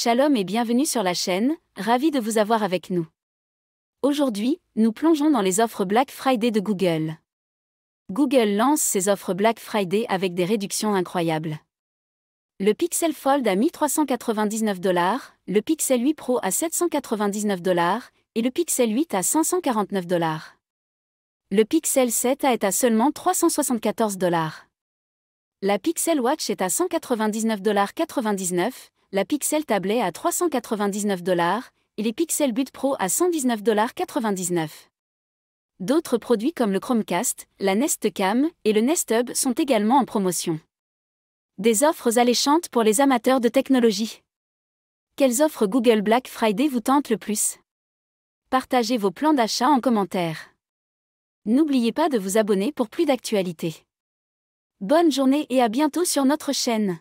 Shalom et bienvenue sur la chaîne, ravi de vous avoir avec nous. Aujourd'hui, nous plongeons dans les offres Black Friday de Google. Google lance ses offres Black Friday avec des réductions incroyables. Le Pixel Fold à 1399 dollars, le Pixel 8 Pro à 799 dollars et le Pixel 8 à 549 dollars. Le Pixel 7 A est à seulement 374 dollars. La Pixel Watch est à 199,99$ la Pixel Tablet à 399 dollars et les Pixel Buds Pro à 119,99$. D'autres produits comme le Chromecast, la Nest Cam et le Nest Hub sont également en promotion. Des offres alléchantes pour les amateurs de technologie. Quelles offres Google Black Friday vous tentent le plus Partagez vos plans d'achat en commentaire. N'oubliez pas de vous abonner pour plus d'actualités. Bonne journée et à bientôt sur notre chaîne.